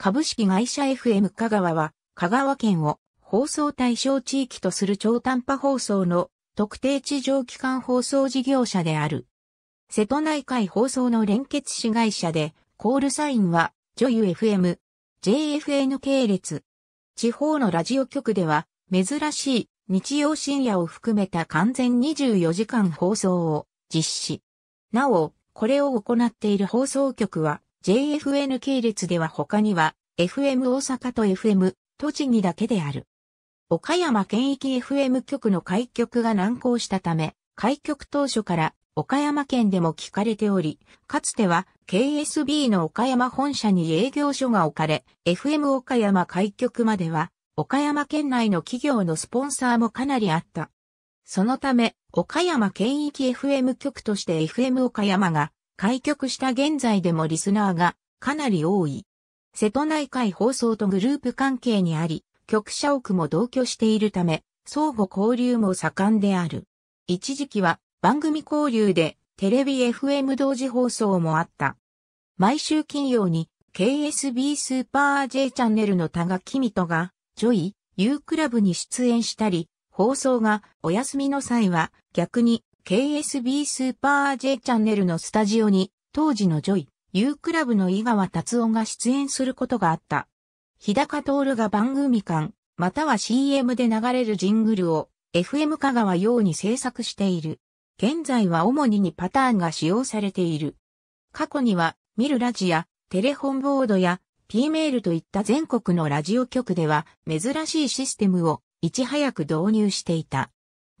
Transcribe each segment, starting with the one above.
株式会社 FM 香川は、香川県を放送対象地域とする超短波放送の特定地上機関放送事業者である。瀬戸内海放送の連結子会社で、コールサインは、女優 FM、JFN 系列。地方のラジオ局では、珍しい日曜深夜を含めた完全24時間放送を実施。なお、これを行っている放送局は、JFN 系列では他には、FM 大阪と FM、栃木だけである。岡山県域 FM 局の開局が難航したため、開局当初から岡山県でも聞かれており、かつては KSB の岡山本社に営業所が置かれ、FM 岡山開局までは、岡山県内の企業のスポンサーもかなりあった。そのため、岡山県域 FM 局として FM 岡山が開局した現在でもリスナーがかなり多い。瀬戸内海放送とグループ関係にあり、局舎屋も同居しているため、相互交流も盛んである。一時期は番組交流でテレビ FM 同時放送もあった。毎週金曜に KSB スーパー J チャンネルの多賀君とが、ジョイ、U クラブに出演したり、放送がお休みの際は逆に KSB スーパー J チャンネルのスタジオに、当時のジョイ、U クラブの井川達夫が出演することがあった。日高徹が番組間、または CM で流れるジングルを FM 香川用に制作している。現在は主に2パターンが使用されている。過去には、ミルラジや、テレホンボードや、P メールといった全国のラジオ局では、珍しいシステムを、いち早く導入していた。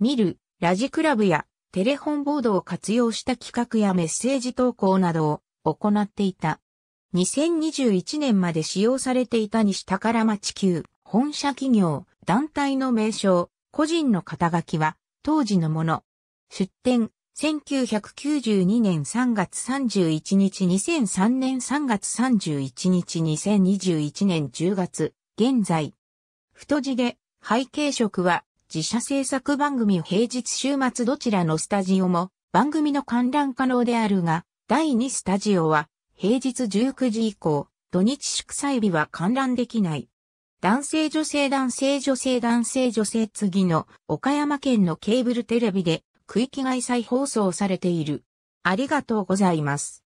ミル、ラジクラブや、テレホンボードを活用した企画やメッセージ投稿などを行っていた。2021年まで使用されていた西宝町級、本社企業、団体の名称、個人の肩書きは、当時のもの。出展、1992年3月31日、2003年3月31日、2021年10月、現在。太字で、背景色は、自社制作番組を平日週末どちらのスタジオも番組の観覧可能であるが、第2スタジオは平日19時以降、土日祝祭日は観覧できない。男性女性男性女性男性女性次の岡山県のケーブルテレビで区域外再放送されている。ありがとうございます。